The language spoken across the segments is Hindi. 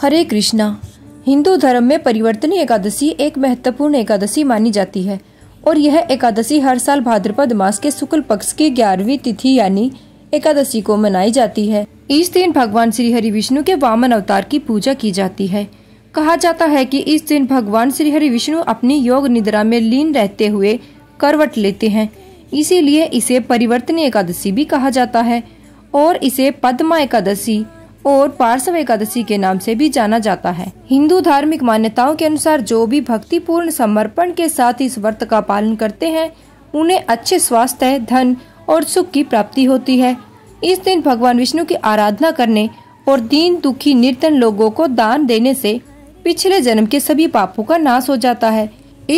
हरे कृष्णा हिंदू धर्म में परिवर्तनी एकादशी एक महत्वपूर्ण एकादशी मानी जाती है और यह एकादशी हर साल भाद्रपद मास के शुक्ल पक्ष की ग्यारहवीं तिथि यानी एकादशी को मनाई जाती है इस दिन भगवान श्री हरि विष्णु के वामन अवतार की पूजा की जाती है कहा जाता है कि इस दिन भगवान श्री हरि विष्णु अपनी योग निद्रा में लीन रहते हुए करवट लेते हैं इसीलिए इसे परिवर्तनी एकादशी भी कहा जाता है और इसे पद्मा एकादशी और पार्श्व एकादशी के नाम से भी जाना जाता है हिंदू धार्मिक मान्यताओं के अनुसार जो भी भक्तिपूर्ण समर्पण के साथ इस व्रत का पालन करते हैं उन्हें अच्छे स्वास्थ्य धन और सुख की प्राप्ति होती है इस दिन भगवान विष्णु की आराधना करने और दीन दुखी निर्तन लोगों को दान देने से पिछले जन्म के सभी पापों का नाश हो जाता है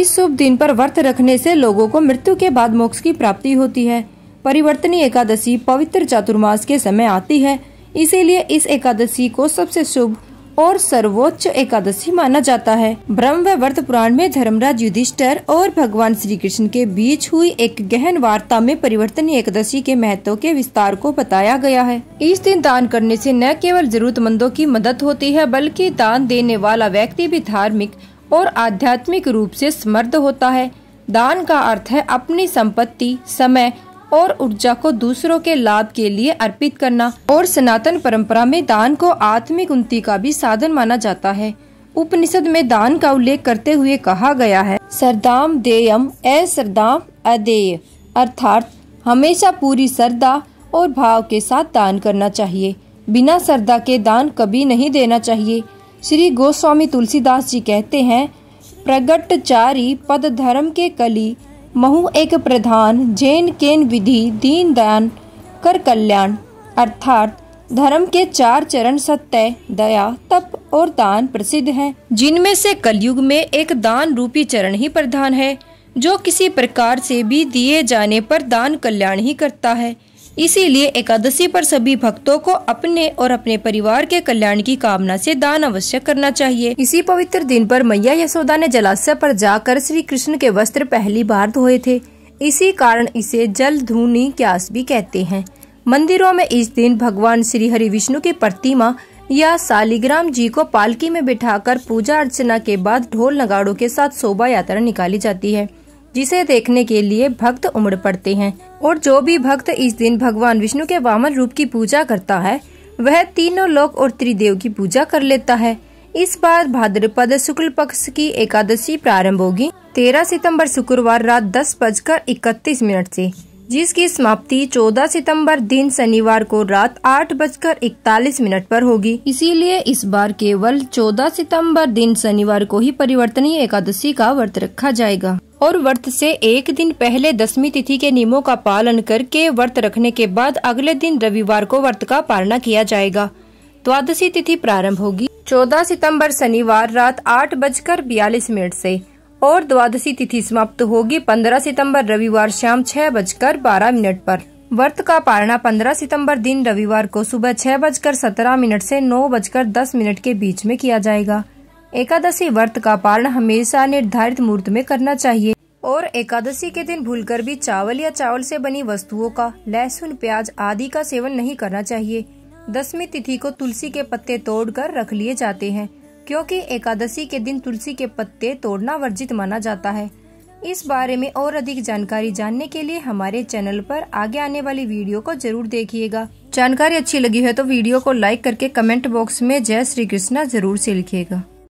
इस शुभ दिन पर व्रत रखने से लोगों को मृत्यु के बाद मोक्ष की प्राप्ति होती है परिवर्तनी एकादशी पवित्र चातुर्मास के समय आती है इसीलिए इस एकादशी को सबसे शुभ और सर्वोच्च एकादशी माना जाता है ब्रह्म व वर्त पुराण में धर्मराज युधिष्ठर और भगवान श्री कृष्ण के बीच हुई एक गहन वार्ता में परिवर्तन एकादशी के महत्व के विस्तार को बताया गया है इस दिन दान करने से न केवल जरूरतमंदों की मदद होती है बल्कि दान देने वाला व्यक्ति भी धार्मिक और आध्यात्मिक रूप ऐसी समर्थ होता है दान का अर्थ है अपनी संपत्ति समय और ऊर्जा को दूसरों के लाभ के लिए अर्पित करना और सनातन परंपरा में दान को आत्मिक उन्नति का भी साधन माना जाता है उपनिषद में दान का उल्लेख करते हुए कहा गया है सरदाम देयम सरदाम अदेय अर्थात हमेशा पूरी श्रद्धा और भाव के साथ दान करना चाहिए बिना श्रद्धा के दान कभी नहीं देना चाहिए श्री गोस्वामी तुलसीदास जी कहते हैं प्रगटचारी पद धर्म के कली महु एक प्रधान जैन केन विधि दीन दान कर कल्याण अर्थात धर्म के चार चरण सत्य दया तप और दान प्रसिद्ध हैं, जिनमें से कलयुग में एक दान रूपी चरण ही प्रधान है जो किसी प्रकार से भी दिए जाने पर दान कल्याण ही करता है इसीलिए एकादशी पर सभी भक्तों को अपने और अपने परिवार के कल्याण की कामना से दान अवश्य करना चाहिए इसी पवित्र दिन पर मैया यशोदा ने जलाशय पर जाकर श्री कृष्ण के वस्त्र पहली बार धोए थे इसी कारण इसे जल धूनी क्यास भी कहते हैं मंदिरों में इस दिन भगवान श्री हरि विष्णु की प्रतिमा या सालिग्राम जी को पालकी में बिठाकर पूजा अर्चना के बाद ढोल नगाड़ों के साथ शोभा यात्रा निकाली जाती है जिसे देखने के लिए भक्त उमड़ पड़ते हैं और जो भी भक्त इस दिन भगवान विष्णु के वामन रूप की पूजा करता है वह तीनों लोक और त्रिदेव की पूजा कर लेता है इस बार भाद्रपद शुक्ल पक्ष की एकादशी प्रारंभ होगी तेरह सितंबर शुक्रवार रात दस बजकर इकतीस मिनट ऐसी जिसकी समाप्ति 14 सितंबर दिन शनिवार को रात आठ बजकर इकतालीस मिनट पर होगी इसीलिए इस बार केवल 14 सितंबर दिन शनिवार को ही परिवर्तनीय एकादशी का व्रत रखा जाएगा और व्रत से एक दिन पहले दसवीं तिथि के नियमों का पालन करके व्रत रखने के बाद अगले दिन रविवार को व्रत का पालना किया जाएगा द्वादशी तिथि प्रारंभ होगी 14 सितंबर शनिवार रात आठ बजकर बयालीस मिनट ऐसी और द्वादशी तिथि समाप्त होगी 15 सितंबर रविवार शाम छह बजकर बारह मिनट पर व्रत का पारणा 15 सितंबर दिन रविवार को सुबह छह बजकर सत्रह मिनट से नौ बजकर दस मिनट के बीच में किया जाएगा एकादशी व्रत का पारण हमेशा निर्धारित मुहूर्त में करना चाहिए और एकादशी के दिन भूलकर भी चावल या चावल से बनी वस्तुओं का लहसुन प्याज आदि का सेवन नहीं करना चाहिए दसवीं तिथि को तुलसी के पत्ते तोड़कर रख लिए जाते हैं क्योंकि एकादशी के दिन तुलसी के पत्ते तोड़ना वर्जित माना जाता है इस बारे में और अधिक जानकारी जानने के लिए हमारे चैनल पर आगे आने वाली वीडियो को जरूर देखिएगा जानकारी अच्छी लगी है तो वीडियो को लाइक करके कमेंट बॉक्स में जय श्री कृष्णा जरूर से लिखिएगा